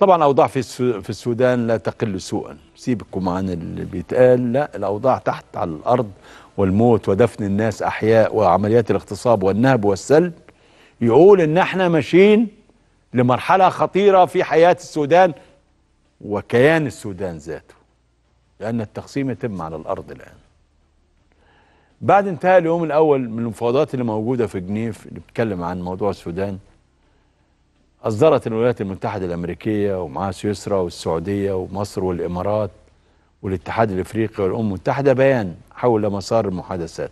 طبعا الاوضاع في في السودان لا تقل سوءا سيبكم عن اللي بيتقال لا الاوضاع تحت على الارض والموت ودفن الناس احياء وعمليات الاغتصاب والنهب والسلب يقول ان احنا ماشيين لمرحله خطيره في حياه السودان وكيان السودان ذاته لان التقسيم يتم على الارض الان بعد انتهاء اليوم الاول من المفاوضات اللي موجوده في جنيف اللي بتتكلم عن موضوع السودان أصدرت الولايات المتحدة الأمريكية ومعها سويسرا والسعودية ومصر والإمارات والاتحاد الإفريقي والأمم المتحدة بيان حول مسار المحادثات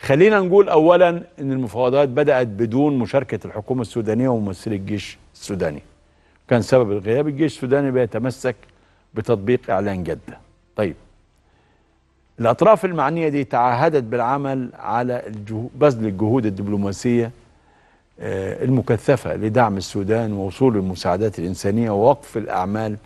خلينا نقول أولا أن المفاوضات بدأت بدون مشاركة الحكومة السودانية وممثلي الجيش السوداني كان سبب الغياب الجيش السوداني بيتمسك بتطبيق إعلان جدة طيب الأطراف المعنية دي تعهدت بالعمل على بذل الجهود الدبلوماسية آه، المكثفة لدعم السودان ووصول المساعدات الإنسانية ووقف الأعمال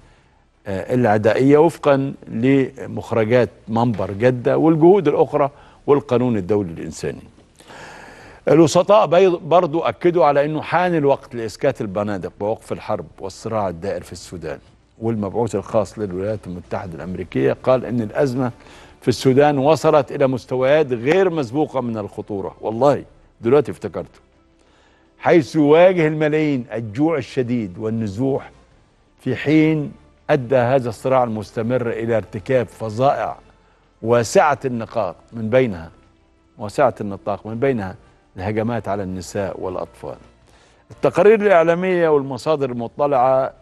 آه، العدائية وفقا لمخرجات منبر جدة والجهود الأخرى والقانون الدولي الإنساني الوسطاء برضو أكدوا على أنه حان الوقت لإسكات البنادق ووقف الحرب والصراع الدائر في السودان والمبعوث الخاص للولايات المتحدة الأمريكية قال أن الأزمة في السودان وصلت إلى مستويات غير مسبوقة من الخطورة والله دلوقتي افتكرته حيث يواجه الملايين الجوع الشديد والنزوح في حين أدى هذا الصراع المستمر إلى ارتكاب فظائع واسعة النقاط من بينها واسعة النطاق من بينها الهجمات على النساء والأطفال التقارير الإعلامية والمصادر المطلعة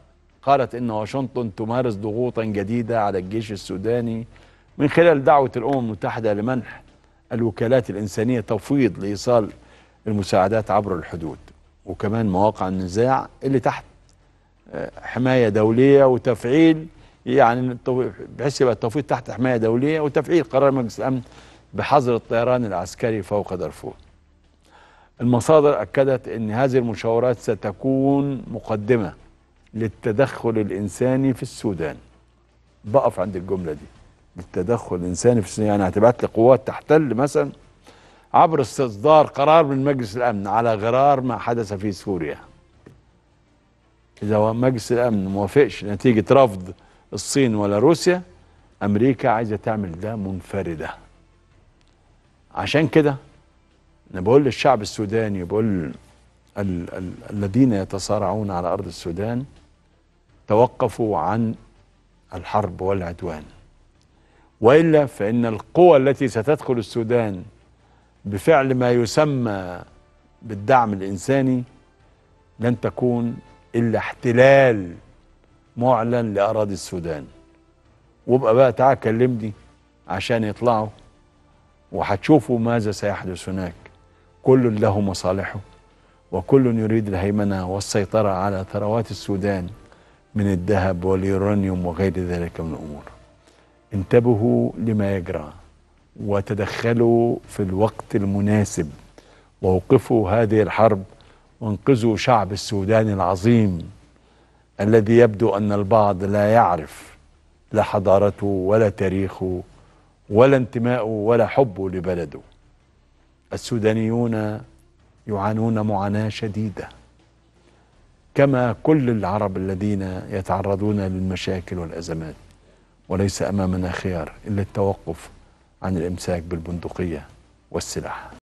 قالت إن واشنطن تمارس ضغوطا جديدة على الجيش السوداني من خلال دعوة الأمم المتحدة لمنح الوكالات الإنسانية تفويض لإيصال المساعدات عبر الحدود وكمان مواقع النزاع اللي تحت آه، حماية دولية وتفعيل يعني بحيث يبقى التوفيق تحت حماية دولية وتفعيل قرار مجلس الأمن بحظر الطيران العسكري فوق دارفور المصادر أكدت أن هذه المشاورات ستكون مقدمة للتدخل الإنساني في السودان بقف عند الجملة دي للتدخل الإنساني في السودان يعني هتبعت لي قوات تحتل مثلا عبر استصدار قرار من مجلس الأمن على غرار ما حدث في سوريا إذا مجلس الأمن موافقش نتيجة رفض الصين ولا روسيا أمريكا عايزة تعمل ده منفردة عشان كده أنا بقول للشعب السوداني بقول ال ال الذين يتصارعون على أرض السودان توقفوا عن الحرب والعدوان وإلا فإن القوى التي ستدخل السودان بفعل ما يسمى بالدعم الإنساني لن تكون إلا احتلال معلن لأراضي السودان وابقى بقى تعال كلمني عشان يطلعوا وهتشوفوا ماذا سيحدث هناك كل له مصالحه وكل يريد الهيمنة والسيطرة على ثروات السودان من الذهب واليورانيوم وغير ذلك من الأمور انتبهوا لما يجرى وتدخلوا في الوقت المناسب ووقفوا هذه الحرب وانقذوا شعب السودان العظيم الذي يبدو أن البعض لا يعرف لا حضارته ولا تاريخه ولا انتمائه ولا حبه لبلده السودانيون يعانون معاناة شديدة كما كل العرب الذين يتعرضون للمشاكل والأزمات وليس أمامنا خيار إلا التوقف عن الإمساك بالبندقية والسلاح